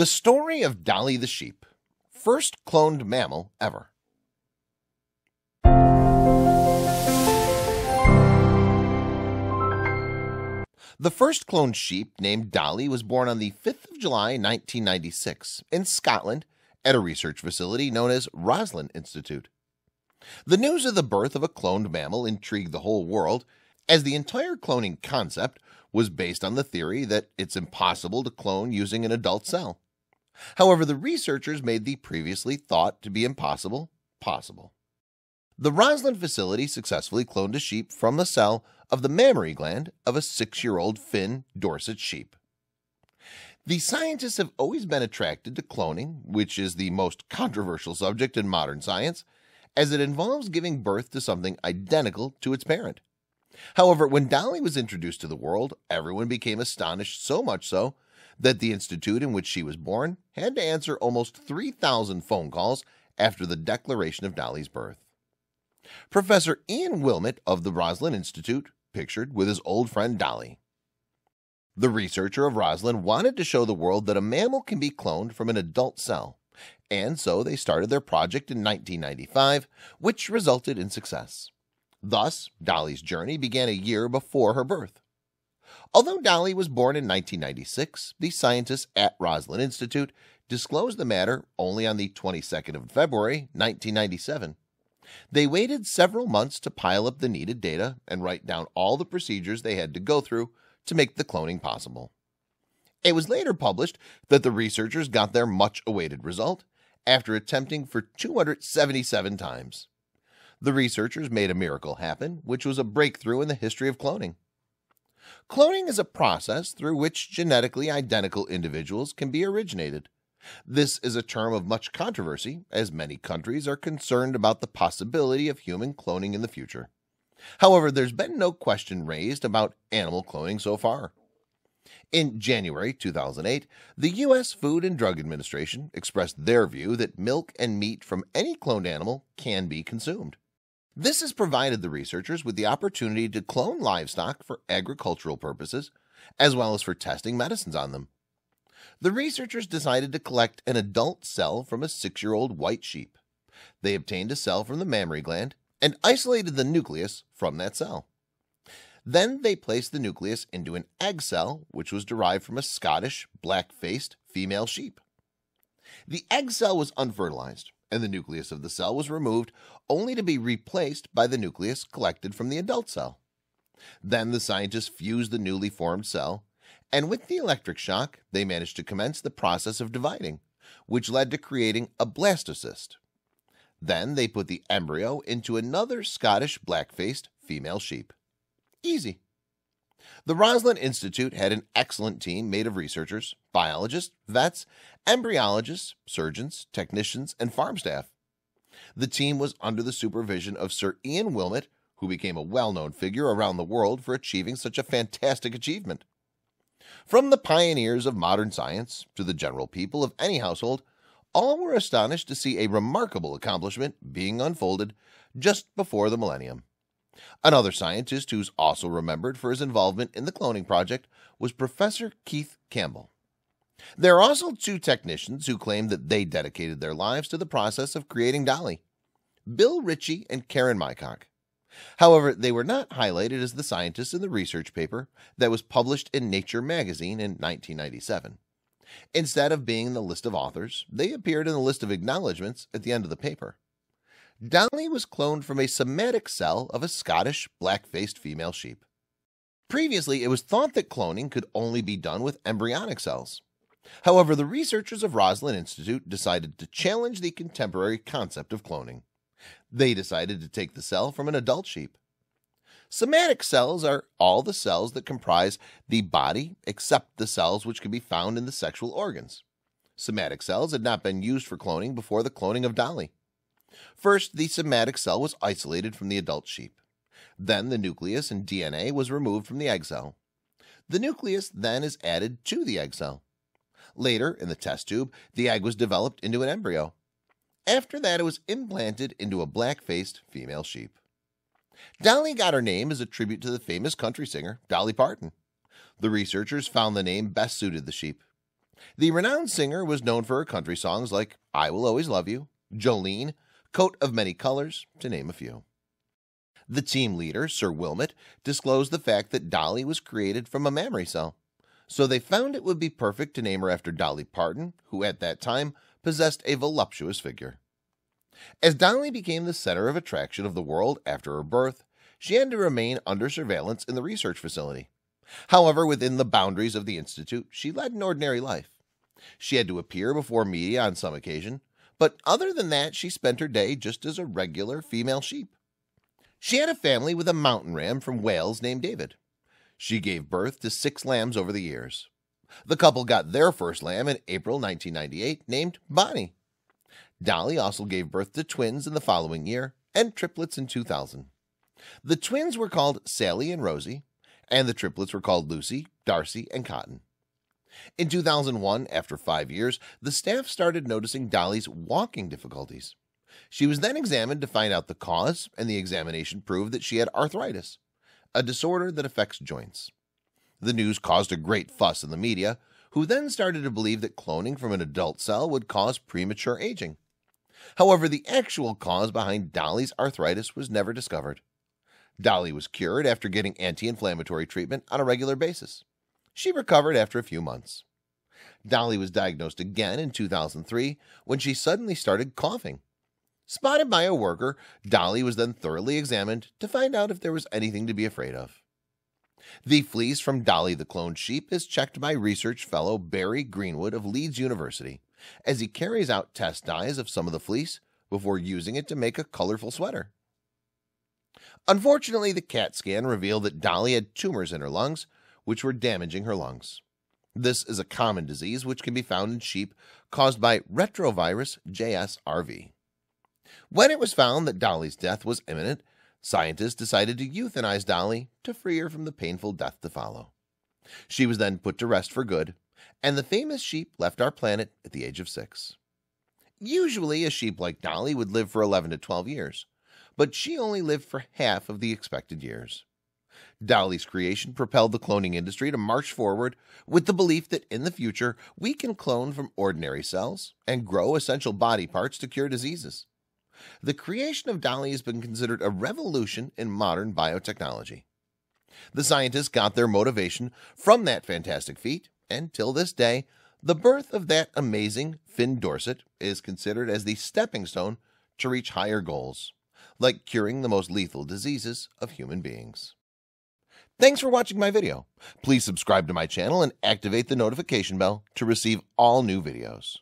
The story of Dolly the sheep, first cloned mammal ever. The first cloned sheep named Dolly was born on the 5th of July 1996 in Scotland at a research facility known as Roslin Institute. The news of the birth of a cloned mammal intrigued the whole world as the entire cloning concept was based on the theory that it's impossible to clone using an adult cell. However, the researchers made the previously thought to be impossible possible. The Roslin facility successfully cloned a sheep from the cell of the mammary gland of a six-year-old Finn Dorset sheep. The scientists have always been attracted to cloning, which is the most controversial subject in modern science, as it involves giving birth to something identical to its parent. However, when Dolly was introduced to the world, everyone became astonished so much so that the institute in which she was born had to answer almost 3,000 phone calls after the declaration of Dolly's birth. Professor Ian Wilmot of the Roslin Institute pictured with his old friend Dolly. The researcher of Roslin wanted to show the world that a mammal can be cloned from an adult cell, and so they started their project in 1995, which resulted in success. Thus, Dolly's journey began a year before her birth. Although Dolly was born in 1996, the scientists at Roslin Institute disclosed the matter only on the 22nd of February, 1997. They waited several months to pile up the needed data and write down all the procedures they had to go through to make the cloning possible. It was later published that the researchers got their much-awaited result after attempting for 277 times. The researchers made a miracle happen, which was a breakthrough in the history of cloning. Cloning is a process through which genetically identical individuals can be originated. This is a term of much controversy, as many countries are concerned about the possibility of human cloning in the future. However, there's been no question raised about animal cloning so far. In January 2008, the U.S. Food and Drug Administration expressed their view that milk and meat from any cloned animal can be consumed. This has provided the researchers with the opportunity to clone livestock for agricultural purposes, as well as for testing medicines on them. The researchers decided to collect an adult cell from a six-year-old white sheep. They obtained a cell from the mammary gland and isolated the nucleus from that cell. Then they placed the nucleus into an egg cell, which was derived from a Scottish black-faced female sheep. The egg cell was unfertilized, and the nucleus of the cell was removed only to be replaced by the nucleus collected from the adult cell. Then the scientists fused the newly formed cell, and with the electric shock, they managed to commence the process of dividing, which led to creating a blastocyst. Then they put the embryo into another Scottish black-faced female sheep. Easy. The Roslin Institute had an excellent team made of researchers, biologists, vets, embryologists, surgeons, technicians, and farm staff. The team was under the supervision of Sir Ian Wilmot, who became a well-known figure around the world for achieving such a fantastic achievement. From the pioneers of modern science to the general people of any household, all were astonished to see a remarkable accomplishment being unfolded just before the millennium. Another scientist who's also remembered for his involvement in the cloning project was Professor Keith Campbell. There are also two technicians who claim that they dedicated their lives to the process of creating Dolly, Bill Ritchie and Karen Mycock. However, they were not highlighted as the scientists in the research paper that was published in Nature magazine in 1997. Instead of being in the list of authors, they appeared in the list of acknowledgments at the end of the paper. Donnelly was cloned from a somatic cell of a Scottish black-faced female sheep. Previously, it was thought that cloning could only be done with embryonic cells. However, the researchers of Roslin Institute decided to challenge the contemporary concept of cloning. They decided to take the cell from an adult sheep. Somatic cells are all the cells that comprise the body except the cells which can be found in the sexual organs. Somatic cells had not been used for cloning before the cloning of Dolly. First, the somatic cell was isolated from the adult sheep. Then the nucleus and DNA was removed from the egg cell. The nucleus then is added to the egg cell. Later, in the test tube, the egg was developed into an embryo. After that, it was implanted into a black-faced female sheep. Dolly got her name as a tribute to the famous country singer, Dolly Parton. The researchers found the name best suited the sheep. The renowned singer was known for her country songs like I Will Always Love You, Jolene, coat of many colors, to name a few. The team leader, Sir Wilmot, disclosed the fact that Dolly was created from a mammary cell, so they found it would be perfect to name her after Dolly Parton, who at that time possessed a voluptuous figure. As Dolly became the center of attraction of the world after her birth, she had to remain under surveillance in the research facility. However, within the boundaries of the Institute, she led an ordinary life. She had to appear before media on some occasion, but other than that, she spent her day just as a regular female sheep. She had a family with a mountain ram from Wales named David. She gave birth to six lambs over the years. The couple got their first lamb in April 1998 named Bonnie. Dolly also gave birth to twins in the following year and triplets in 2000. The twins were called Sally and Rosie, and the triplets were called Lucy, Darcy, and Cotton. In 2001, after five years, the staff started noticing Dolly's walking difficulties. She was then examined to find out the cause, and the examination proved that she had arthritis, a disorder that affects joints. The news caused a great fuss in the media, who then started to believe that cloning from an adult cell would cause premature aging. However, the actual cause behind Dolly's arthritis was never discovered. Dolly was cured after getting anti-inflammatory treatment on a regular basis. She recovered after a few months. Dolly was diagnosed again in 2003 when she suddenly started coughing. Spotted by a worker, Dolly was then thoroughly examined to find out if there was anything to be afraid of. The fleece from Dolly the cloned sheep is checked by research fellow Barry Greenwood of Leeds University as he carries out test dyes of some of the fleece before using it to make a colorful sweater. Unfortunately, the CAT scan revealed that Dolly had tumors in her lungs, which were damaging her lungs. This is a common disease which can be found in sheep caused by retrovirus JSRV. When it was found that Dolly's death was imminent, scientists decided to euthanize Dolly to free her from the painful death to follow. She was then put to rest for good, and the famous sheep left our planet at the age of six. Usually, a sheep like Dolly would live for 11 to 12 years, but she only lived for half of the expected years. Dolly's creation propelled the cloning industry to march forward with the belief that in the future we can clone from ordinary cells and grow essential body parts to cure diseases. The creation of Dolly has been considered a revolution in modern biotechnology. The scientists got their motivation from that fantastic feat, and till this day, the birth of that amazing Finn Dorset is considered as the stepping stone to reach higher goals, like curing the most lethal diseases of human beings. Thanks for watching my video. Please subscribe to my channel and activate the notification bell to receive all new videos.